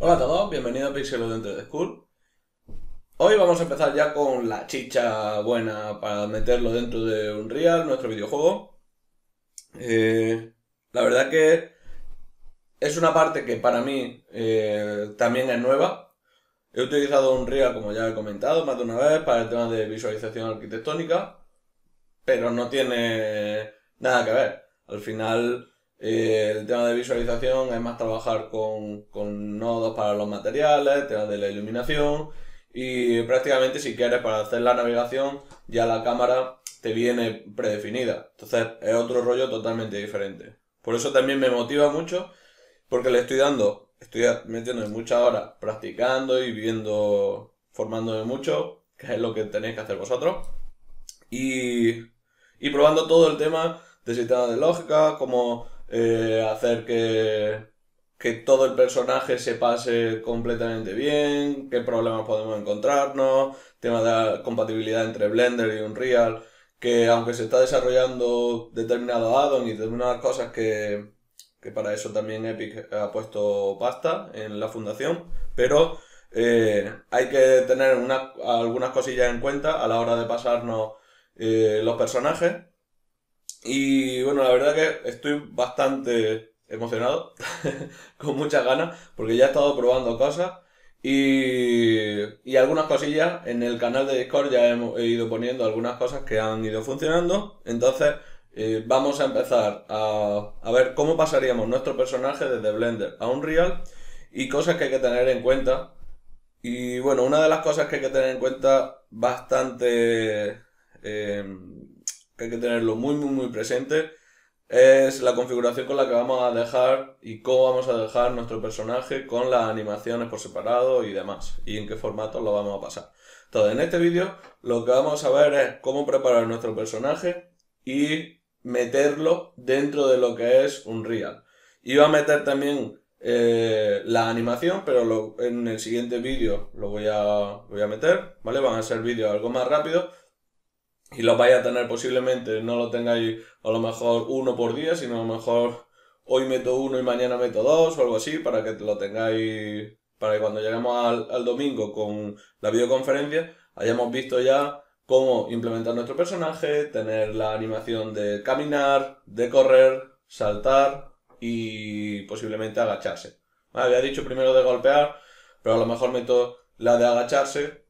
Hola a todos, bienvenidos a Pixel dentro de School. Hoy vamos a empezar ya con la chicha buena para meterlo dentro de Unreal, nuestro videojuego. Eh, la verdad que es una parte que para mí eh, también es nueva. He utilizado Unreal, como ya he comentado, más de una vez para el tema de visualización arquitectónica, pero no tiene nada que ver. Al final eh, el tema de visualización es más trabajar con, nodos para los materiales, el tema de la iluminación y prácticamente si quieres para hacer la navegación ya la cámara te viene predefinida. Entonces es otro rollo totalmente diferente. Por eso también me motiva mucho porque le estoy dando, estoy metiendo muchas horas practicando y viendo, formándome mucho, que es lo que tenéis que hacer vosotros. Y, y probando todo el tema de sistemas de lógica, como eh, hacer que, todo el personaje se pase completamente bien, qué problemas podemos encontrarnos, tema de compatibilidad entre Blender y Unreal, que aunque se está desarrollando determinado addon y determinadas cosas que, para eso también Epic ha puesto pasta en la fundación, pero eh, hay que tener algunas cosillas en cuenta a la hora de pasarnos eh, los personajes y bueno, la verdad que estoy bastante emocionado, con muchas ganas, porque ya he estado probando cosas y, y algunas cosillas en el canal de Discord ya hemos, he ido poniendo algunas cosas que han ido funcionando. Entonces eh, vamos a empezar a, a ver cómo pasaríamos nuestro personaje desde Blender a Unreal y cosas que hay que tener en cuenta. Y bueno, una de las cosas que hay que tener en cuenta bastante... Eh, que hay que tenerlo muy, muy, muy presente, es la configuración con la que vamos a dejar y cómo vamos a dejar nuestro personaje con las animaciones por separado y demás, y en qué formato lo vamos a pasar. Entonces, en este vídeo lo que vamos a ver es cómo preparar nuestro personaje y meterlo dentro de lo que es un real. Iba a meter también eh, la animación, pero en el siguiente vídeo lo voy a, voy a meter, ¿vale? Van a ser vídeos algo más rápidos, y lo vaya a tener posiblemente, no lo tengáis a lo mejor uno por día, sino a lo mejor hoy meto uno y mañana meto dos o algo así, para que lo tengáis, para que cuando lleguemos al, domingo con la videoconferencia hayamos visto ya cómo implementar nuestro personaje, tener la animación de caminar, de correr, saltar y posiblemente agacharse. había dicho primero de golpear, pero a lo mejor meto la de agacharse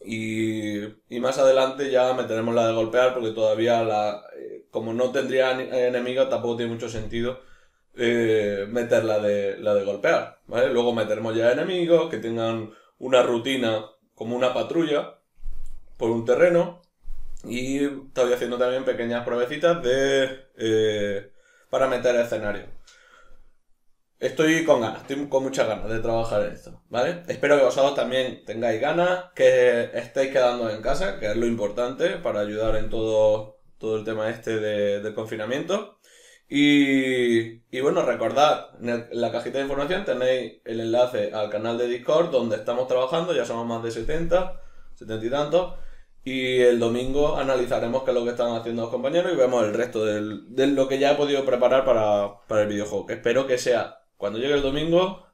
y, más adelante ya meteremos la de golpear porque todavía eh, como no tendría eh, enemigos tampoco tiene mucho sentido eh, meter la de, la de golpear. ¿vale? Luego meteremos ya enemigos que tengan una rutina como una patrulla por un terreno. Y estoy haciendo también pequeñas provecitas de, para meter escenario. Estoy con ganas, estoy con muchas ganas de trabajar en esto, ¿vale? Espero que vosotros también tengáis ganas, que estéis quedando en casa, que es lo importante para ayudar en todo, todo el tema este de, del confinamiento. Y, bueno, recordad, en, la cajita de información tenéis el enlace al canal de Discord donde estamos trabajando, ya somos más de 70, 70 y tantos. Y el domingo analizaremos qué es lo que están haciendo los compañeros y vemos el resto de lo que ya he podido preparar para el videojuego. Espero que sea cuando llegue el domingo,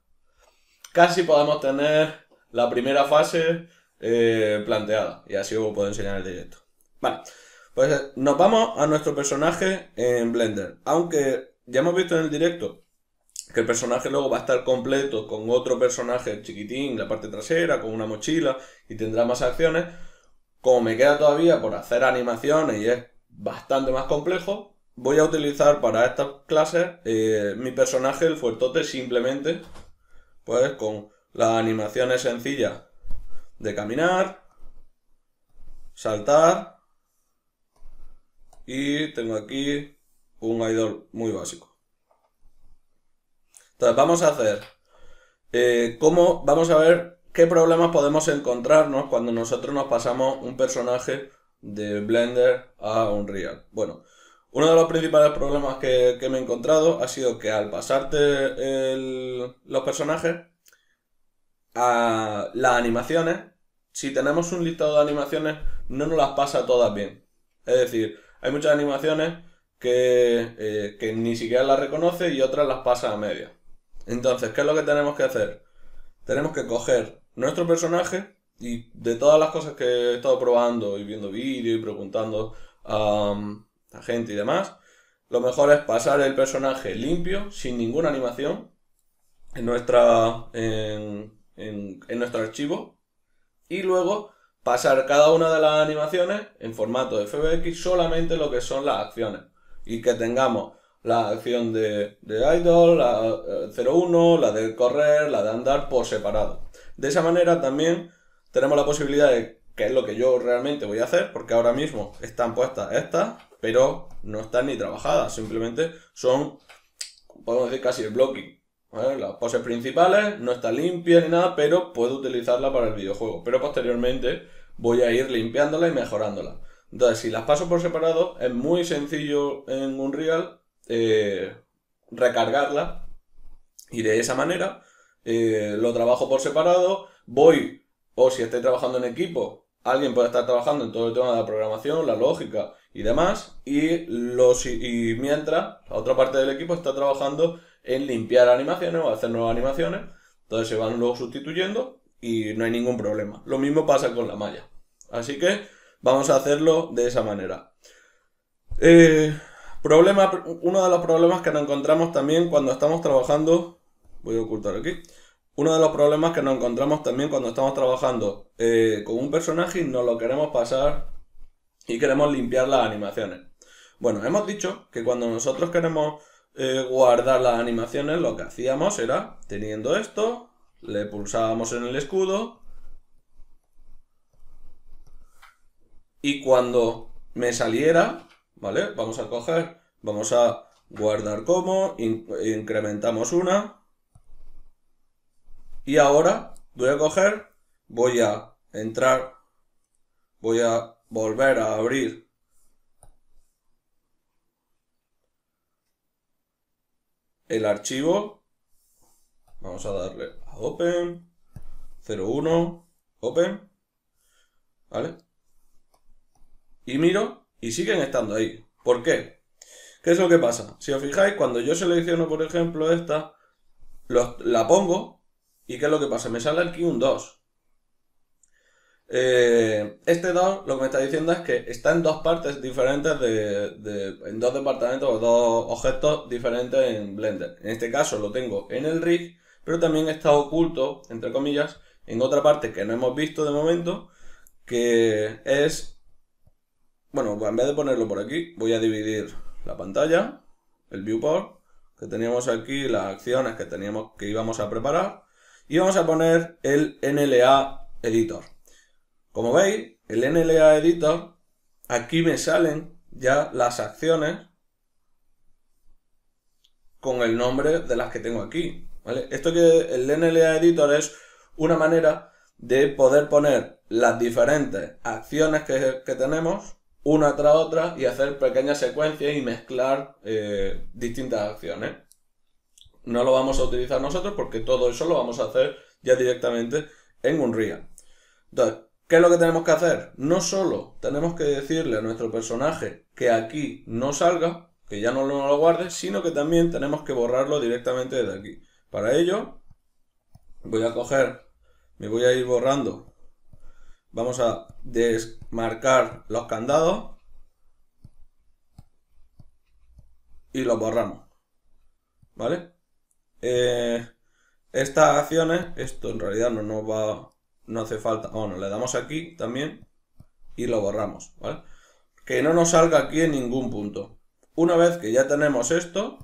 casi podemos tener la primera fase eh, planteada. Y así os puedo enseñar el directo. Vale, pues eh, nos vamos a nuestro personaje en Blender. Aunque ya hemos visto en el directo que el personaje luego va a estar completo con otro personaje chiquitín, la parte trasera, con una mochila y tendrá más acciones. Como me queda todavía por hacer animaciones y es bastante más complejo, voy a utilizar para esta clase eh, mi personaje, el fuertote, simplemente, pues con las animaciones sencillas de caminar, saltar, y tengo aquí un idol muy básico. Entonces vamos a hacer, eh, cómo, vamos a ver qué problemas podemos encontrarnos cuando nosotros nos pasamos un personaje de Blender a Unreal. Bueno, uno de los principales problemas que, me he encontrado ha sido que al pasarte los personajes a las animaciones, si tenemos un listado de animaciones, no nos las pasa todas bien. Es decir, hay muchas animaciones que, eh, que ni siquiera las reconoce y otras las pasa a media. Entonces, ¿qué es lo que tenemos que hacer? Tenemos que coger nuestro personaje y de todas las cosas que he estado probando y viendo vídeos y preguntando a, gente y demás, lo mejor es pasar el personaje limpio, sin ninguna animación, en, nuestra, en, nuestro archivo, y luego pasar cada una de las animaciones en formato de FBX solamente lo que son las acciones. Y que tengamos la acción de, de idle, la 01, eh, la de correr, la de andar por separado. De esa manera también tenemos la posibilidad de, que es lo que yo realmente voy a hacer, porque ahora mismo están puestas estas, pero no están ni trabajadas, simplemente son, podemos decir, casi el blocking. Las poses principales no están limpias ni nada, pero puedo utilizarla para el videojuego. Pero posteriormente voy a ir limpiándola y mejorándola. Entonces, si las paso por separado, es muy sencillo en Unreal eh, recargarla y de esa manera eh, lo trabajo por separado. Voy, o si estoy trabajando en equipo, alguien puede estar trabajando en todo el tema de la programación, la lógica y demás, y, los, mientras la otra parte del equipo está trabajando en limpiar animaciones o hacer nuevas animaciones, entonces se van luego sustituyendo y no hay ningún problema. Lo mismo pasa con la malla. Así que vamos a hacerlo de esa manera. Eh, problema, uno de los problemas que nos encontramos también cuando estamos trabajando, voy a ocultar aquí, uno de los problemas que nos encontramos también cuando estamos trabajando eh, con un personaje y nos lo queremos pasar y queremos limpiar las animaciones. Bueno, hemos dicho que cuando nosotros queremos eh, guardar las animaciones, lo que hacíamos era, teniendo esto, le pulsábamos en el escudo y cuando me saliera, ¿vale? Vamos a coger, vamos a guardar como, incrementamos una y ahora voy a coger, voy a entrar, voy a volver a abrir el archivo. Vamos a darle a Open, 01, Open, ¿vale? Y miro y siguen estando ahí. ¿Por qué? ¿Qué es lo que pasa? Si os fijáis, cuando yo selecciono, por ejemplo, esta, la pongo ¿Y qué es lo que pasa? Me sale aquí un 2. Eh, este 2 lo que me está diciendo es que está en dos partes diferentes de, en dos departamentos o dos objetos diferentes en Blender. En este caso lo tengo en el rig, pero también está oculto, entre comillas, en otra parte que no hemos visto de momento, que es... Bueno, pues en vez de ponerlo por aquí, voy a dividir la pantalla, el viewport, que teníamos aquí, las acciones que teníamos que íbamos a preparar, y vamos a poner el NLA Editor. Como veis, el NLA Editor, aquí me salen ya las acciones con el nombre de las que tengo aquí. Esto que el NLA Editor es una manera de poder poner las diferentes acciones que, tenemos una tras otra y hacer pequeñas secuencias y mezclar eh, distintas acciones no lo vamos a utilizar nosotros porque todo eso lo vamos a hacer ya directamente en Unreal. Entonces, ¿qué es lo que tenemos que hacer? No solo tenemos que decirle a nuestro personaje que aquí no salga, que ya no lo, guarde, sino que también tenemos que borrarlo directamente desde aquí. Para ello, voy a coger, me voy a ir borrando. Vamos a desmarcar los candados y los borramos. ¿Vale? Eh, estas acciones, esto en realidad no nos va, no hace falta. Ah, bueno, le damos aquí también y lo borramos, ¿vale? Que no nos salga aquí en ningún punto. Una vez que ya tenemos esto,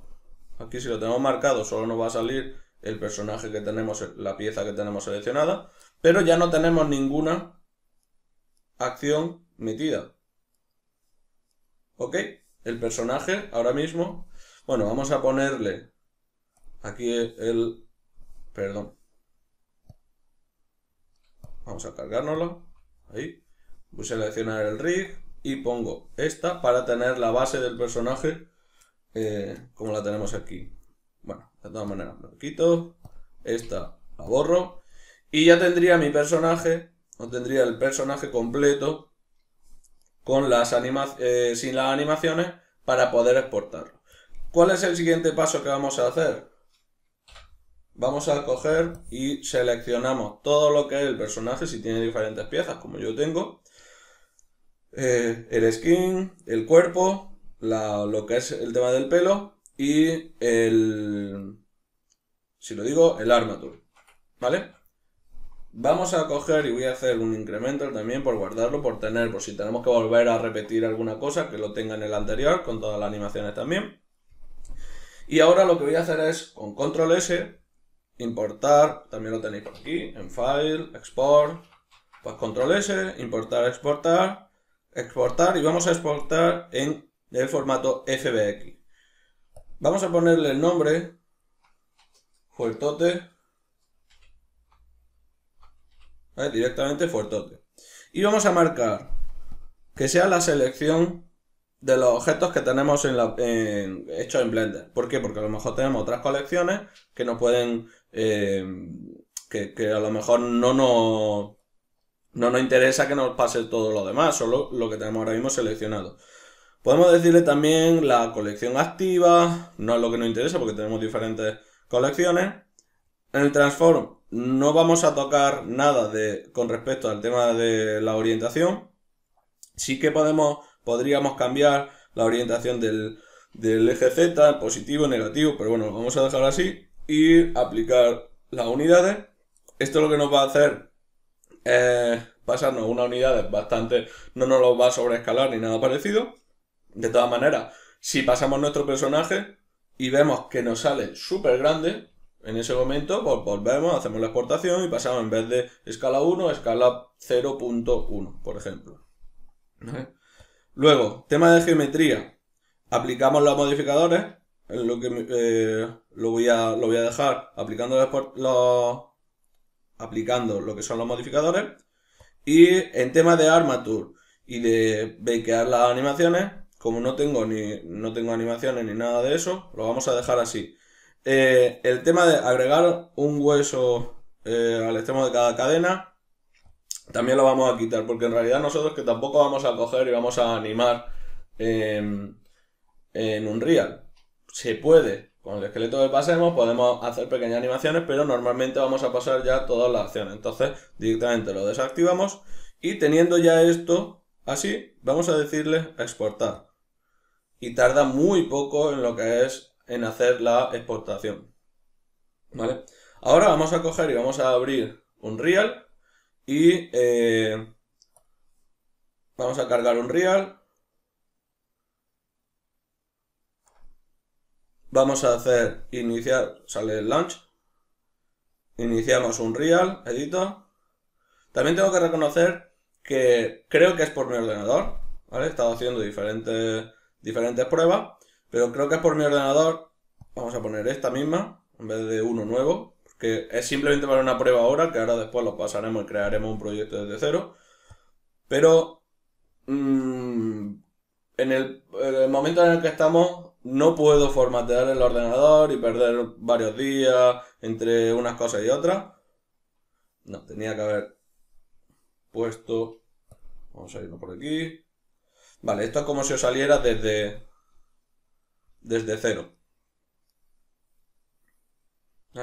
aquí si lo tenemos marcado solo nos va a salir el personaje que tenemos, la pieza que tenemos seleccionada, pero ya no tenemos ninguna acción metida. ¿Ok? El personaje ahora mismo, bueno, vamos a ponerle Aquí el, perdón. Vamos a cargárnoslo. Ahí. Voy a seleccionar el rig y pongo esta para tener la base del personaje eh, como la tenemos aquí. Bueno, de todas maneras, lo quito. Esta la borro. Y ya tendría mi personaje, o tendría el personaje completo con las eh, sin las animaciones para poder exportarlo. ¿Cuál es el siguiente paso que vamos a hacer? Vamos a coger y seleccionamos todo lo que es el personaje, si tiene diferentes piezas, como yo tengo. Eh, el skin, el cuerpo, lo que es el tema del pelo y el... Si lo digo, el armature. ¿Vale? Vamos a coger y voy a hacer un incremento también por guardarlo, por tener, por si tenemos que volver a repetir alguna cosa, que lo tenga en el anterior, con todas las animaciones también. Y ahora lo que voy a hacer es, con control S, importar, también lo tenéis por aquí, en File, Export, pues Control S, importar, exportar, exportar y vamos a exportar en el formato FBX. Vamos a ponerle el nombre, Fuertote, directamente Fuertote. Y vamos a marcar que sea la selección de los objetos que tenemos en hechos en Blender. ¿Por qué? Porque a lo mejor tenemos otras colecciones que nos pueden eh, que, a lo mejor no nos, no interesa que nos pase todo lo demás, solo lo que tenemos ahora mismo seleccionado. Podemos decirle también la colección activa, no es lo que nos interesa porque tenemos diferentes colecciones. En el transform no vamos a tocar nada de, con respecto al tema de la orientación. Sí que podemos, podríamos cambiar la orientación del, del eje Z, positivo, negativo, pero bueno, lo vamos a dejar así y aplicar las unidades. Esto lo que nos va a hacer es pasarnos unas unidades bastante, no nos lo va a sobreescalar ni nada parecido. De todas maneras, si pasamos nuestro personaje y vemos que nos sale súper grande, en ese momento pues volvemos, hacemos la exportación y pasamos en vez de escala 1 escala 0.1, por ejemplo. Luego, tema de geometría. Aplicamos los modificadores eh, lo voy a, lo voy a dejar aplicando los, aplicando lo que son los modificadores. Y en tema de Armature y de bakear las animaciones, como no tengo ni no tengo animaciones ni nada de eso, lo vamos a dejar así. Eh, el tema de agregar un hueso eh, al extremo de cada cadena, también lo vamos a quitar, porque en realidad nosotros que tampoco vamos a coger y vamos a animar en un real se puede. Con el esqueleto que pasemos podemos hacer pequeñas animaciones, pero normalmente vamos a pasar ya todas las acciones. Entonces directamente lo desactivamos y teniendo ya esto así, vamos a decirle exportar. Y tarda muy poco en lo que es en hacer la exportación. Ahora vamos a coger y vamos a abrir un real y eh, vamos a cargar un real vamos a hacer iniciar, sale el launch, iniciamos un real, edito. También tengo que reconocer que creo que es por mi ordenador, He estado haciendo diferentes, diferentes pruebas, pero creo que es por mi ordenador. Vamos a poner esta misma, en vez de uno nuevo, que es simplemente para una prueba ahora, que ahora después lo pasaremos y crearemos un proyecto desde cero. Pero mm, en el momento en el que estamos, no puedo formatear el ordenador y perder varios días entre unas cosas y otras. No, tenía que haber puesto... Vamos a irnos por aquí. Vale, esto es como si os saliera desde... Desde cero.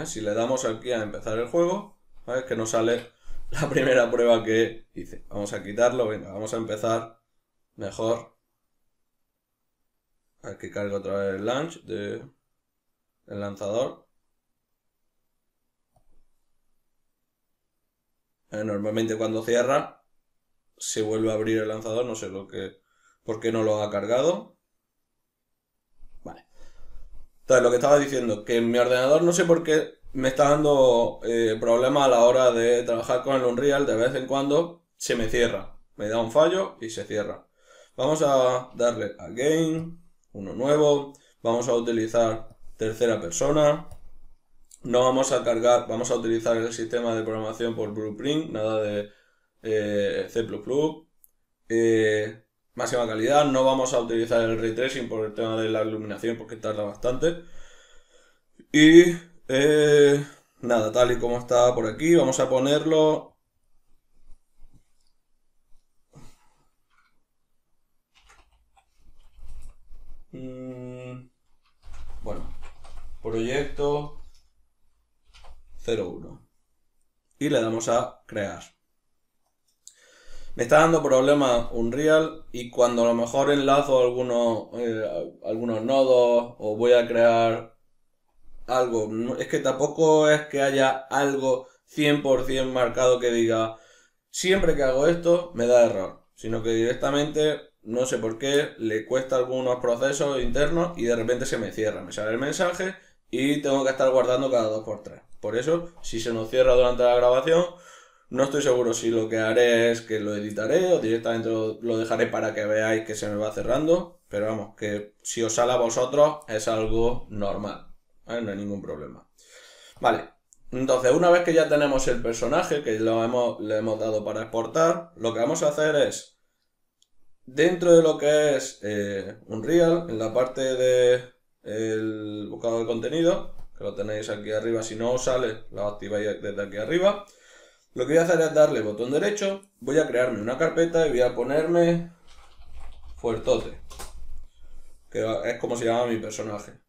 Si le damos aquí a empezar el juego, es Que nos sale la primera prueba que hice. Vamos a quitarlo, venga, vamos a empezar mejor Aquí que carga otra vez el launch de el lanzador. normalmente cuando cierra se vuelve a abrir el lanzador, no sé lo que por qué no lo ha cargado. Vale. Entonces, lo que estaba diciendo, que en mi ordenador no sé por qué me está dando eh, problemas a la hora de trabajar con el Unreal, de vez en cuando se me cierra, me da un fallo y se cierra. Vamos a darle a Game uno nuevo, vamos a utilizar tercera persona, no vamos a cargar, vamos a utilizar el sistema de programación por Blueprint, nada de eh, C++, eh, máxima calidad, no vamos a utilizar el ray tracing por el tema de la iluminación porque tarda bastante, y eh, nada, tal y como está por aquí, vamos a ponerlo proyecto 01. Y le damos a crear. Me está dando problema Unreal y cuando a lo mejor enlazo algunos, eh, algunos nodos o voy a crear algo, es que tampoco es que haya algo 100% marcado que diga siempre que hago esto me da error, sino que directamente no sé por qué le cuesta algunos procesos internos y de repente se me cierra, me sale el mensaje y tengo que estar guardando cada 2x3. Por eso, si se nos cierra durante la grabación, no estoy seguro si lo que haré es que lo editaré o directamente lo dejaré para que veáis que se me va cerrando. Pero vamos, que si os sale a vosotros es algo normal. No hay ningún problema. Vale, entonces una vez que ya tenemos el personaje que lo hemos, le hemos dado para exportar, lo que vamos a hacer es, dentro de lo que es un eh, Unreal, en la parte de el buscador de contenido, que lo tenéis aquí arriba, si no os sale, lo activáis desde aquí arriba. Lo que voy a hacer es darle botón derecho, voy a crearme una carpeta y voy a ponerme Fuertote, que es como se llama mi personaje.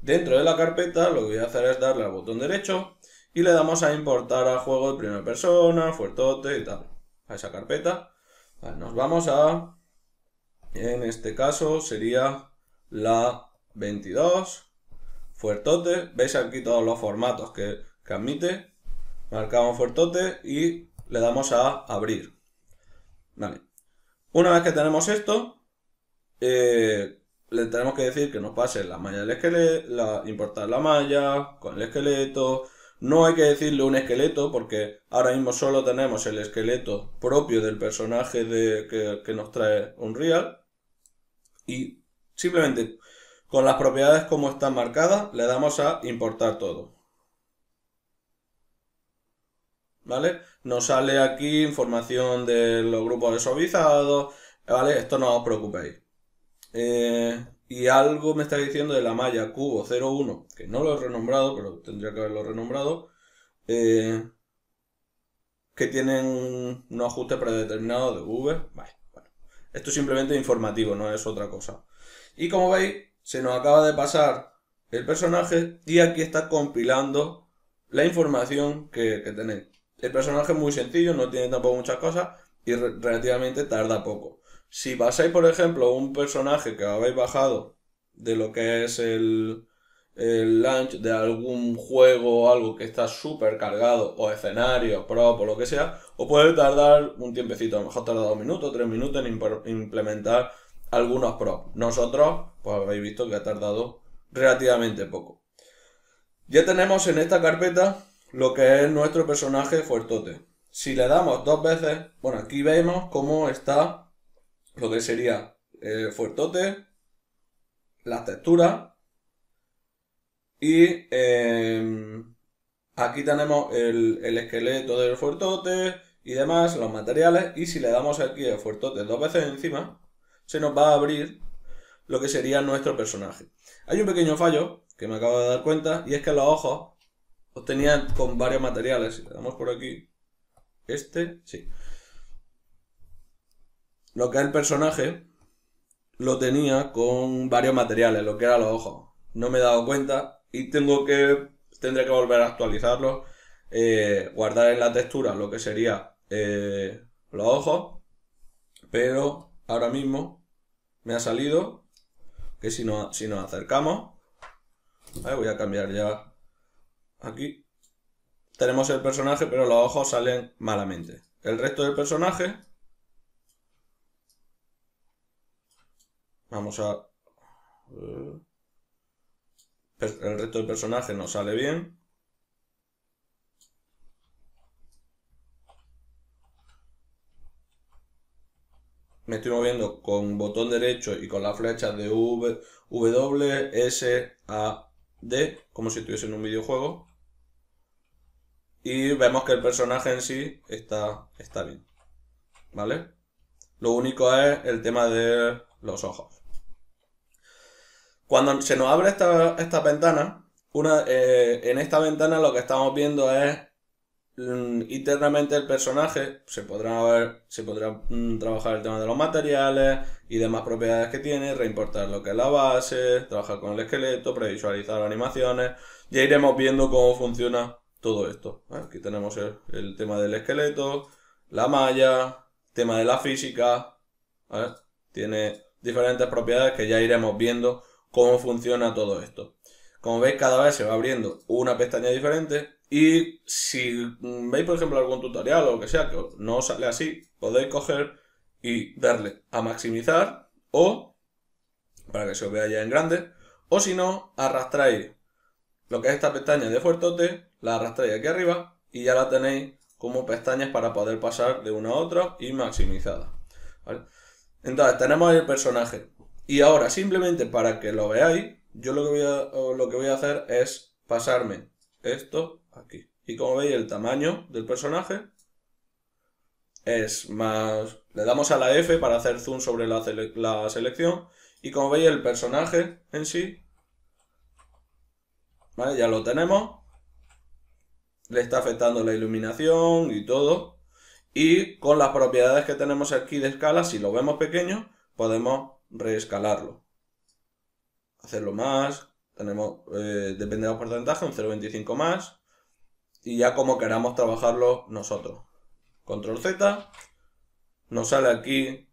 Dentro de la carpeta lo que voy a hacer es darle al botón derecho y le damos a importar al juego de primera persona, Fuertote y tal, a esa carpeta. nos vamos a, en este caso sería la 22, fuertote, veis aquí todos los formatos que, admite, marcamos fuertote y le damos a abrir. Vale. Una vez que tenemos esto, eh, le tenemos que decir que nos pase la malla del esqueleto, la, importar la malla con el esqueleto. No hay que decirle un esqueleto porque ahora mismo solo tenemos el esqueleto propio del personaje de, que, que nos trae Unreal. Y simplemente con las propiedades como están marcadas, le damos a importar todo. ¿Vale? Nos sale aquí información de los grupos suavizado ¿vale? Esto no os preocupéis. Eh, y algo me está diciendo de la malla cubo 01, que no lo he renombrado, pero tendría que haberlo renombrado, eh, que tienen un ajuste predeterminado de V. Vale, bueno. Esto es simplemente informativo, no es otra cosa. Y como veis, se nos acaba de pasar el personaje y aquí está compilando la información que, tenéis. El personaje es muy sencillo, no tiene tampoco muchas cosas y relativamente tarda poco. Si pasáis, por ejemplo, un personaje que habéis bajado de lo que es el, el launch de algún juego o algo que está súper cargado, o escenario, prop o lo que sea, os puede tardar un tiempecito, a lo mejor tarda dos minutos, tres minutos en implementar algunos Pro. Nosotros, pues habéis visto que ha tardado relativamente poco. Ya tenemos en esta carpeta lo que es nuestro personaje fuertote. Si le damos dos veces, bueno, aquí vemos cómo está lo que sería el eh, fuertote, las texturas y em, aquí tenemos el, el, esqueleto del fuertote y demás, los materiales y si le damos aquí el fuertote dos veces encima se nos va a abrir lo que sería nuestro personaje. Hay un pequeño fallo que me acabo de dar cuenta y es que los ojos los tenía con varios materiales. Si le damos por aquí, este, sí. Lo que es el personaje lo tenía con varios materiales, lo que eran los ojos. No me he dado cuenta y tengo que tendré que volver a actualizarlo, eh, guardar en la textura lo que sería eh, los ojos, pero ahora mismo me ha salido que si, no, si nos acercamos, voy a cambiar ya aquí, tenemos el personaje pero los ojos salen malamente. El resto del personaje, vamos a... Eh, el resto del personaje nos sale bien. me estoy moviendo con botón derecho y con la flecha de v, W, S, A, D, como si estuviese en un videojuego. Y vemos que el personaje en sí está, está bien. ¿Vale? Lo único es el tema de los ojos. Cuando se nos abre esta, ventana, una, eh, en esta ventana lo que estamos viendo es Mm, internamente el personaje se podrá ver, se podrá mm, trabajar el tema de los materiales y demás propiedades que tiene, reimportar lo que es la base, trabajar con el esqueleto, previsualizar animaciones. Ya iremos viendo cómo funciona todo esto. ¿eh? Aquí tenemos el, tema del esqueleto, la malla, tema de la física. ¿eh? Tiene diferentes propiedades que ya iremos viendo cómo funciona todo esto. Como veis, cada vez se va abriendo una pestaña diferente. Y si veis, por ejemplo, algún tutorial o lo que sea que no sale así, podéis coger y darle a maximizar o para que se os vea ya en grande. O si no, arrastráis lo que es esta pestaña de fuertote, la arrastráis aquí arriba y ya la tenéis como pestañas para poder pasar de una a otra y maximizada. Entonces tenemos el personaje. Y ahora simplemente para que lo veáis, yo lo que voy a, hacer es pasarme esto aquí. Y como veis, el tamaño del personaje es más... Le damos a la F para hacer zoom sobre la, la selección. Y como veis, el personaje en sí... ya lo tenemos. Le está afectando la iluminación y todo. Y con las propiedades que tenemos aquí de escala, si lo vemos pequeño, podemos reescalarlo hacerlo más, tenemos, eh, depende del porcentaje, un 0,25 más, y ya como queramos trabajarlo nosotros. Control Z, nos sale aquí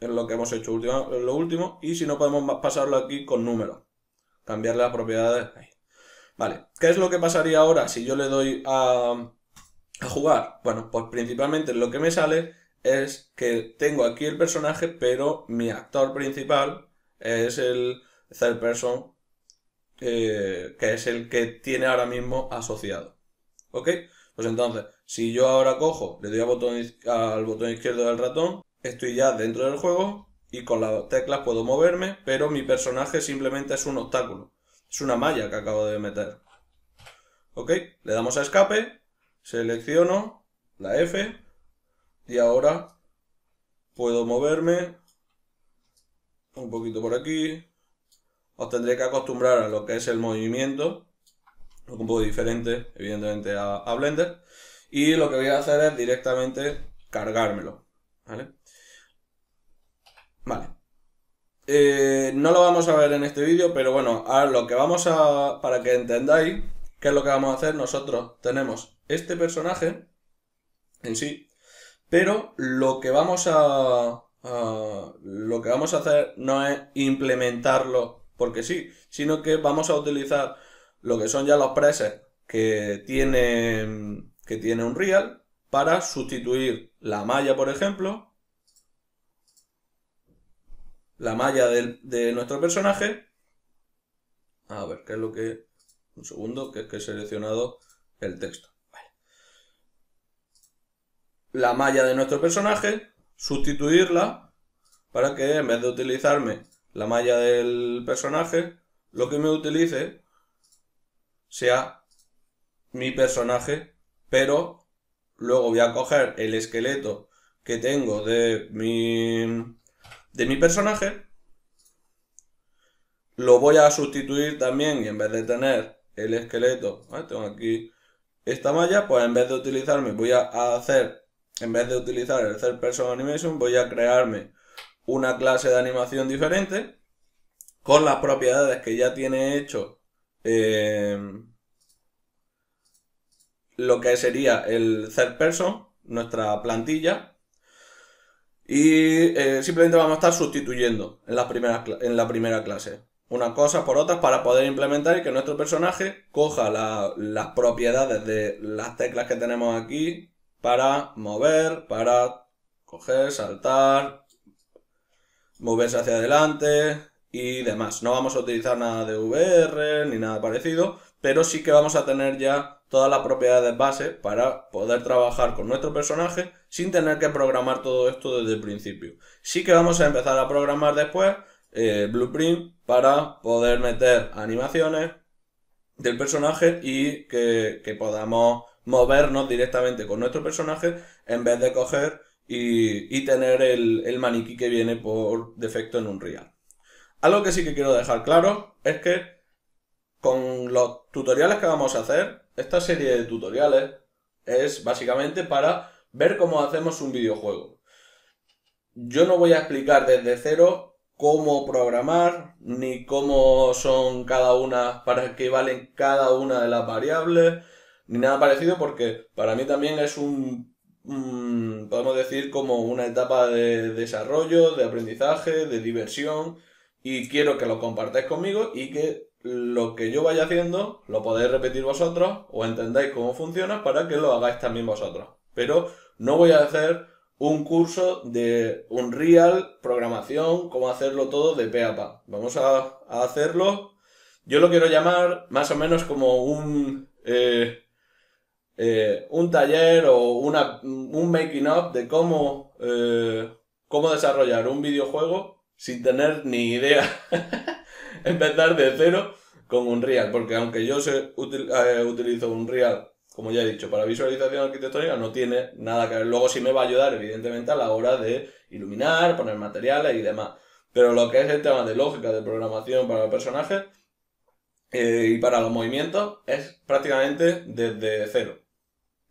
en lo que hemos hecho último lo último, y si no podemos más pasarlo aquí con números, cambiarle las propiedades. Vale, ¿qué es lo que pasaría ahora si yo le doy a jugar? Bueno, pues principalmente lo que me sale es que tengo aquí el personaje, pero mi actor principal es el third person, eh, que es el que tiene ahora mismo asociado. ¿Ok? Pues entonces, si yo ahora cojo, le doy botón, al botón izquierdo del ratón, estoy ya dentro del juego y con las teclas puedo moverme, pero mi personaje simplemente es un obstáculo. Es una malla que acabo de meter. ¿Ok? Le damos a escape, selecciono la F y ahora puedo moverme un poquito por aquí, os tendré que acostumbrar a lo que es el movimiento, un poco diferente, evidentemente, a, Blender. Y lo que voy a hacer es directamente cargármelo, ¿vale? Vale. Eh, no lo vamos a ver en este vídeo, pero bueno, ahora lo que vamos a... para que entendáis qué es lo que vamos a hacer, nosotros tenemos este personaje en sí, pero lo que vamos a lo que vamos a hacer no es implementarlo porque sí, sino que vamos a utilizar lo que son ya los presets que tiene, que tiene un real para sustituir la malla, por ejemplo, la malla de, nuestro personaje. A ver, ¿qué es lo que...? Un segundo, que es que he seleccionado el texto. La malla de nuestro personaje, sustituirla para que en vez de utilizarme la malla del personaje, lo que me utilice sea mi personaje, pero luego voy a coger el esqueleto que tengo de mi, de mi personaje, lo voy a sustituir también y en vez de tener el esqueleto, ah, tengo aquí esta malla, pues en vez de utilizarme voy a hacer, en vez de utilizar el third person animation, voy a crearme una clase de animación diferente con las propiedades que ya tiene hecho eh, lo que sería el third person, nuestra plantilla. Y eh, simplemente vamos a estar sustituyendo en, en la primera clase unas cosas por otras para poder implementar y que nuestro personaje coja las propiedades de las teclas que tenemos aquí para mover, para coger, saltar, moverse hacia adelante y demás. No vamos a utilizar nada de VR ni nada parecido, pero sí que vamos a tener ya todas las propiedades base para poder trabajar con nuestro personaje sin tener que programar todo esto desde el principio. Sí que vamos a empezar a programar después eh, Blueprint para poder meter animaciones del personaje y que, que podamos movernos directamente con nuestro personaje en vez de coger y, tener el, el, maniquí que viene por defecto en un real. Algo que sí que quiero dejar claro es que con los tutoriales que vamos a hacer, esta serie de tutoriales es básicamente para ver cómo hacemos un videojuego. Yo no voy a explicar desde cero cómo programar, ni cómo son cada una, para qué valen cada una de las variables, ni nada parecido, porque para mí también es un Mm, podemos decir, como una etapa de desarrollo, de aprendizaje, de diversión. Y quiero que lo compartáis conmigo y que lo que yo vaya haciendo lo podéis repetir vosotros o entendáis cómo funciona para que lo hagáis también vosotros. Pero no voy a hacer un curso de un real programación, cómo hacerlo todo de pe a pa. Vamos a, hacerlo. Yo lo quiero llamar más o menos como un eh, eh, un taller o una, un making up de cómo, eh, cómo desarrollar un videojuego sin tener ni idea. Empezar de cero con un real porque aunque yo se, eh, utilizo un utilizo como ya he dicho, para visualización arquitectónica, no tiene nada que ver. Luego sí me va a ayudar, evidentemente, a la hora de iluminar, poner materiales y demás. Pero lo que es el tema de lógica de programación para personajes y para los movimientos es prácticamente desde cero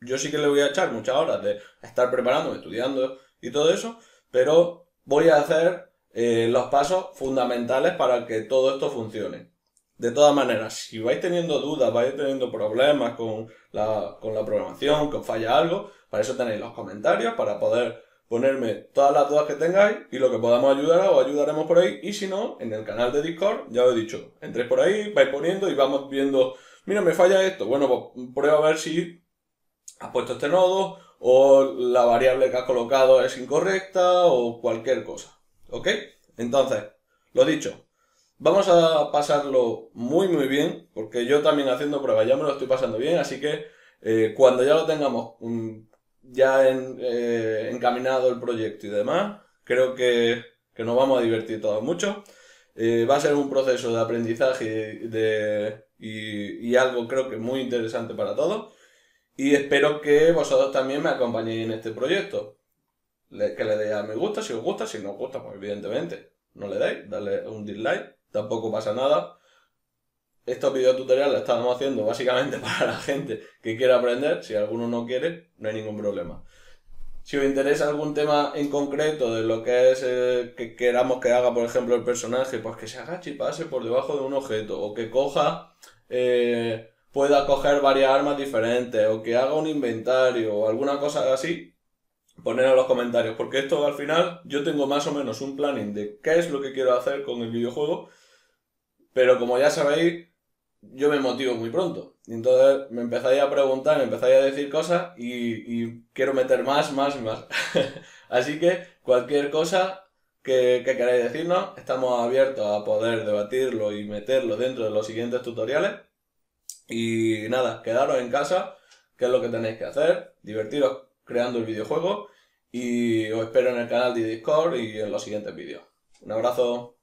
yo sí que le voy a echar muchas horas de estar preparando estudiando y todo eso, pero voy a hacer eh, los pasos fundamentales para que todo esto funcione. De todas maneras, si vais teniendo dudas, vais teniendo problemas con la, con la programación, que os falla algo, para eso tenéis los comentarios, para poder ponerme todas las dudas que tengáis y lo que podamos ayudar os ayudaremos por ahí. Y si no, en el canal de Discord, ya os he dicho, entréis por ahí, vais poniendo y vamos viendo, mira, me falla esto. Bueno, pues prueba a ver si has puesto este nodo o la variable que has colocado es incorrecta o cualquier cosa. ¿Ok? Entonces, lo dicho, vamos a pasarlo muy muy bien porque yo también haciendo pruebas ya me lo estoy pasando bien, así que eh, cuando ya lo tengamos mm, ya eh, encaminado el proyecto y demás, creo que, nos vamos a divertir todos mucho. Eh, va a ser un proceso de aprendizaje y algo creo que muy interesante para todos. Y espero que vosotros también me acompañéis en este proyecto. que le deis a me gusta, si os gusta, si no os gusta, pues evidentemente no le deis, dale un dislike, tampoco pasa nada. Estos videotutoriales los estamos haciendo básicamente para la gente que quiera aprender, si alguno no quiere, no hay ningún problema. Si os interesa algún tema en concreto de lo que es eh, que queramos que haga, por ejemplo, el personaje, pues que se agache y pase por debajo de un objeto, o que coja eh, pueda coger varias armas diferentes o que haga un inventario o alguna cosa así, poner en los comentarios, porque esto al final yo tengo más o menos un planning de qué es lo que quiero hacer con el videojuego, pero como ya sabéis, yo me motivo muy pronto. Entonces me empezáis a preguntar, me empezáis a decir cosas y, quiero meter más, más y más. Así que cualquier cosa que, que queráis decirnos, estamos abiertos a poder debatirlo y meterlo dentro de los siguientes tutoriales. Y nada, quedaros en casa, que es lo que tenéis que hacer, divertiros creando el videojuego y os espero en el canal de Discord y en los siguientes vídeos. Un abrazo.